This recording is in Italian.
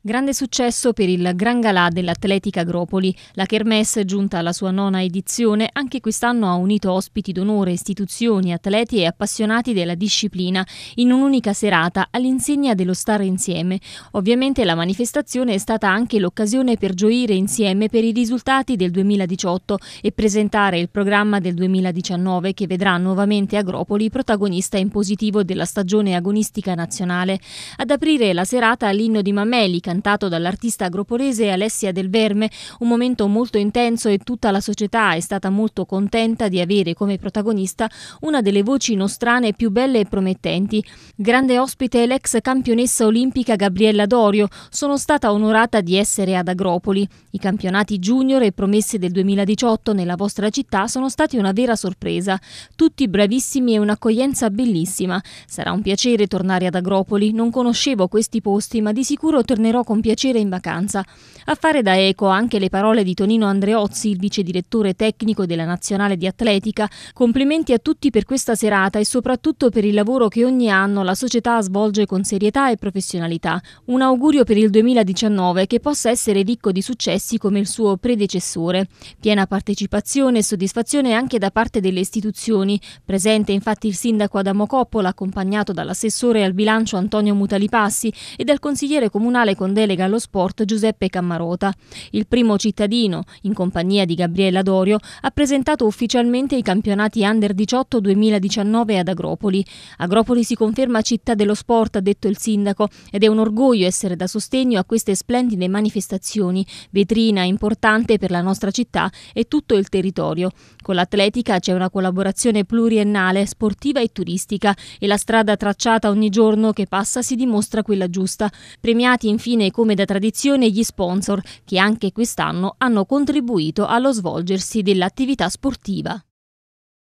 Grande successo per il Gran Galà dell'Atletica Agropoli. La Kermesse, giunta alla sua nona edizione, anche quest'anno ha unito ospiti d'onore, istituzioni, atleti e appassionati della disciplina in un'unica serata all'insegna dello stare insieme. Ovviamente la manifestazione è stata anche l'occasione per gioire insieme per i risultati del 2018 e presentare il programma del 2019 che vedrà nuovamente Agropoli protagonista in positivo della stagione agonistica nazionale. Ad aprire la serata l'inno di Mameli cantato dall'artista agropolese Alessia Del Verme, un momento molto intenso e tutta la società è stata molto contenta di avere come protagonista una delle voci nostrane più belle e promettenti. Grande ospite è l'ex campionessa olimpica Gabriella Dorio, sono stata onorata di essere ad Agropoli. I campionati junior e promesse del 2018 nella vostra città sono stati una vera sorpresa. Tutti bravissimi e un'accoglienza bellissima. Sarà un piacere tornare ad Agropoli, non conoscevo questi posti ma di sicuro tornerò tornerò con piacere in vacanza. A fare da eco anche le parole di Tonino Andreozzi, il vice direttore tecnico della Nazionale di Atletica. Complimenti a tutti per questa serata e soprattutto per il lavoro che ogni anno la società svolge con serietà e professionalità. Un augurio per il 2019 che possa essere ricco di successi come il suo predecessore. Piena partecipazione e soddisfazione anche da parte delle istituzioni. Presente infatti il sindaco Adamo Coppola accompagnato dall'assessore al bilancio Antonio Mutalipassi e dal consigliere comunale con con delega allo sport Giuseppe Cammarota. Il primo cittadino, in compagnia di Gabriella Dorio, ha presentato ufficialmente i campionati Under 18 2019 ad Agropoli. Agropoli si conferma città dello sport, ha detto il sindaco, ed è un orgoglio essere da sostegno a queste splendide manifestazioni, vetrina importante per la nostra città e tutto il territorio. Con l'atletica c'è una collaborazione pluriennale, sportiva e turistica e la strada tracciata ogni giorno che passa si dimostra quella giusta. Premiati infine infine, come da tradizione, gli sponsor, che anche quest'anno hanno contribuito allo svolgersi dell'attività sportiva.